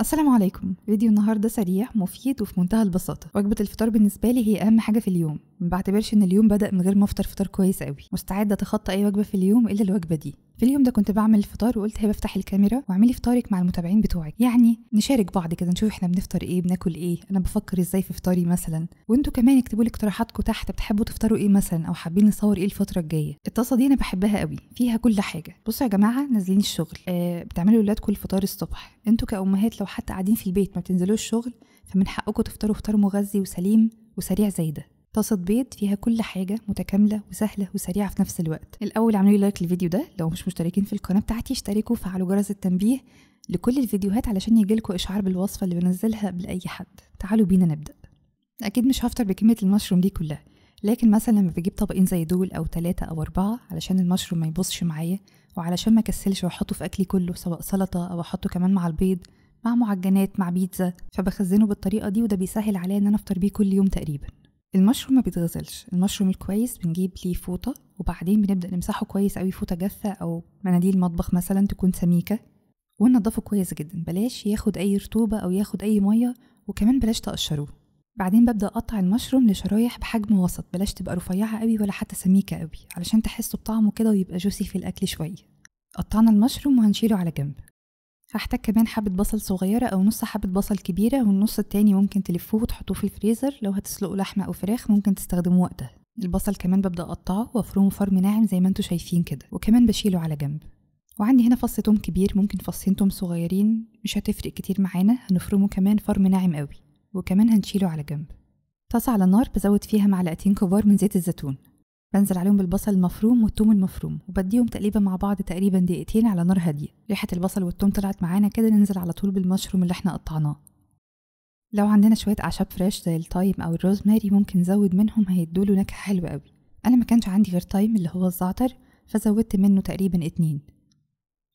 السلام عليكم فيديو النهاردة سريع مفيد وفي منتهى البساطة وجبة الفطار بالنسبة لي هي أهم حاجة في اليوم ما بعتبرش إن اليوم بدأ من غير ما أفطر فطار كويس أوي مستعدة أتخطى أي وجبة في اليوم إلا الوجبة دي في اليوم ده كنت بعمل الفطار وقلت هي بفتح الكاميرا واعملي فطارك مع المتابعين بتوعك يعني نشارك بعض كده نشوف احنا بنفطر ايه بناكل ايه انا بفكر ازاي في فطاري مثلا وانتوا كمان اكتبوا لي اقتراحاتكم تحت بتحبوا تفطروا ايه مثلا او حابين نصور ايه الفتره الجايه الطاسه دي انا بحبها قوي فيها كل حاجه بصوا يا جماعه نازلين الشغل آه بتعملوا لاولادكم الفطار الصبح انتوا كامهات لو حتى قاعدين في البيت ما بتنزلوش الشغل فمن حقكم تفطروا فطار مغذي وسليم وسريع زي ده طاسة بيض فيها كل حاجة متكاملة وسهلة وسريعة في نفس الوقت الأول اعملوا لي لايك للفيديو ده لو مش مشتركين في القناة بتاعتي اشتركوا وفعلوا جرس التنبيه لكل الفيديوهات علشان يجيلكوا إشعار بالوصفة اللي بنزلها قبل أي حد تعالوا بينا نبدأ أكيد مش هفطر بكمية المشروم دي كلها لكن مثلا لما بجيب طبقين زي دول أو تلاتة أو أربعة علشان المشروم ما يبصش معايا وعلشان ما كسلش واحطه في أكلي كله سواء سلطة أو أحطه كمان مع البيض مع معجنات مع بيتزا فبخزنه بالطريقة دي وده بيسهل عليا إن أنا أفطر بيه كل يوم تقريبا المشروم ما بيتغزلش المشروم الكويس بنجيب ليه فوطة وبعدين بنبدأ نمسحه كويس أوي فوطة جافة أو مناديل مطبخ مثلا تكون سميكة وننضفه كويس جدا بلاش ياخد أي رطوبة أو ياخد أي مية وكمان بلاش تقشروه بعدين ببدأ أقطع المشروم لشرايح بحجم وسط بلاش تبقى رفيعة أوي ولا حتى سميكة أوي علشان تحسوا بطعمه كده ويبقى جوسي في الأكل شوية قطعنا المشروم وهنشيله على جنب هحتاج كمان حبة بصل صغيرة أو نص حبة بصل كبيرة والنص التاني ممكن تلفوه وتحطوه في الفريزر لو هتسلقوا لحمة أو فراخ ممكن تستخدموه وقتها البصل كمان ببدأ أقطعه وأفرمه فرم ناعم زي ما انتوا شايفين كده وكمان بشيله على جنب وعندي هنا فص توم كبير ممكن فصين توم صغيرين مش هتفرق كتير معانا هنفرمه كمان فرم ناعم قوي وكمان هنشيله على جنب طاسة على النار بزود فيها معلقتين كبار من زيت الزيتون بنزل عليهم بالبصل المفروم والثوم المفروم وبديهم تقليبه مع بعض تقريبا دقيقتين على نار هاديه ريحه البصل والثوم طلعت معانا كده ننزل على طول بالمشروم اللي احنا قطعناه لو عندنا شويه اعشاب فريش زي التايم او الروزماري ممكن نزود منهم هيدوله نكهه حلوه قوي انا ما كانش عندي غير تايم اللي هو الزعتر فزودت منه تقريبا اتنين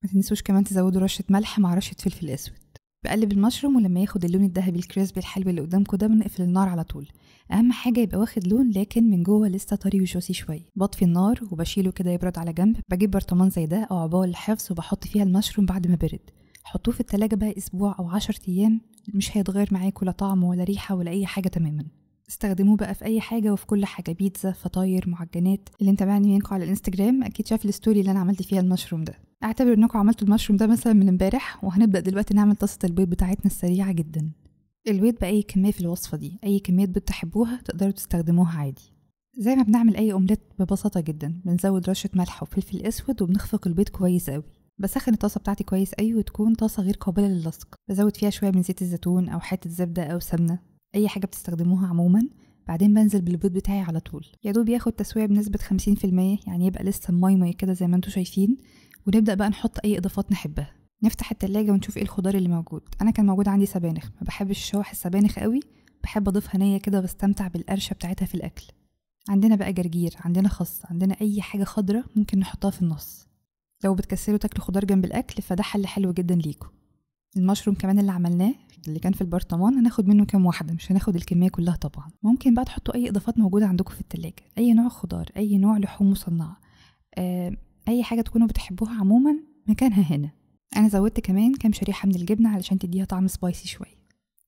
ما تنسوش كمان تزودوا رشه ملح مع رشه فلفل اسود بقلب المشروم ولما ياخد اللون الذهبي الكريسبي الحلو اللي قدامكم ده بنقفل النار على طول اهم حاجه يبقى واخد لون لكن من جوه لسه طري وجوسي شويه بطفي النار وبشيله كده يبرد على جنب بجيب برطمان زي ده او عبوه للحفظ وبحط فيها المشروم بعد ما برد حطوه في التلاجة بقى اسبوع او عشر ايام مش هيتغير معاكوا لا طعم ولا ريحه ولا اي حاجه تماما استخدموه بقى في اي حاجه وفي كل حاجه بيتزا فطاير معجنات اللي انت معني منكم على الانستجرام اكيد شاف الستوري اللي انا عملت فيها المشروم ده اعتبر انكم عملتوا المشروم ده مثلا من امبارح وهنبدا دلوقتي نعمل طاسه البيض بتاعتنا السريعه جدا البيض باي كميه في الوصفه دي اي كميه بيض تحبوها تقدروا تستخدموها عادي زي ما بنعمل اي اومليت ببساطه جدا بنزود رشه ملح وفلفل اسود وبنخفق البيض كويس قوي بسخن الطاسه بتاعتي كويس قوي وتكون طاسه غير قابله للصق بزود فيها شويه من زيت الزيتون او حته زبده او سمنه اي حاجه بتستخدموها عموما بعدين بنزل بالبيض بتاعي على طول يا دوب ياخد تسويه بنسبه 50% يعني يبقى لسه ماي ماي كده زي ما انتم شايفين ونبدأ بقى نحط أي إضافات نحبها نفتح التلاجة ونشوف ايه الخضار اللي موجود أنا كان موجود عندي سبانخ ما بحبش شوح السبانخ قوي بحب أضيفها نية كده بستمتع بالقرشة بتاعتها في الأكل عندنا بقى جرجير عندنا خس عندنا أي حاجة خضرة ممكن نحطها في النص لو بتكسلوا تاكلوا خضار جنب الأكل فده حل حلو جدا ليكوا المشروم كمان اللي عملناه اللي كان في البرطمان هناخد منه كام واحدة مش هناخد الكمية كلها طبعا ممكن بقى تحطوا أي إضافات موجودة عندكم في التلاجة أي نوع خضار أي نوع لحوم مصنعة آه أي حاجة تكونوا بتحبوها عموما مكانها هنا أنا زودت كمان كام شريحة من الجبنة علشان تديها طعم سبايسي شوية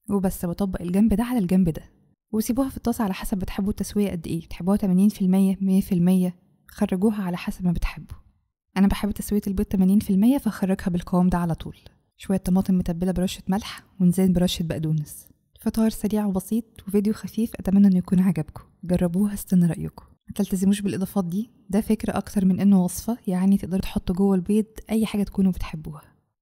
وبس بطبق الجنب ده على الجنب ده وسيبوها في الطاسة على حسب بتحبوا التسوية قد إيه بتحبوها 80% 100% خرجوها على حسب ما بتحبوا أنا بحب تسوية البيض 80% فخرجها بالقوام ده على طول شوية طماطم متبلة برشة ملح ونزين برشة بقدونس فطار سريع وبسيط وفيديو خفيف أتمنى إنه يكون عجبكم جربوها استنى رأيكم تلتزموش بالإضافات دي ده فكرة أكتر من إنه وصفة يعني تقدروا تحطوا جوه البيض أي حاجة تكونوا بتحبوها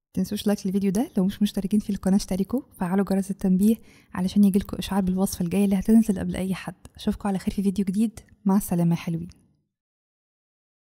متنسوش لايك للفيديو ده لو مش مشتركين في القناة اشتركوا فعلوا جرس التنبيه علشان يجيلكوا إشعار بالوصفة الجاية اللي هتنزل قبل أي حد أشوفكوا على خير في فيديو جديد مع السلامة حلوين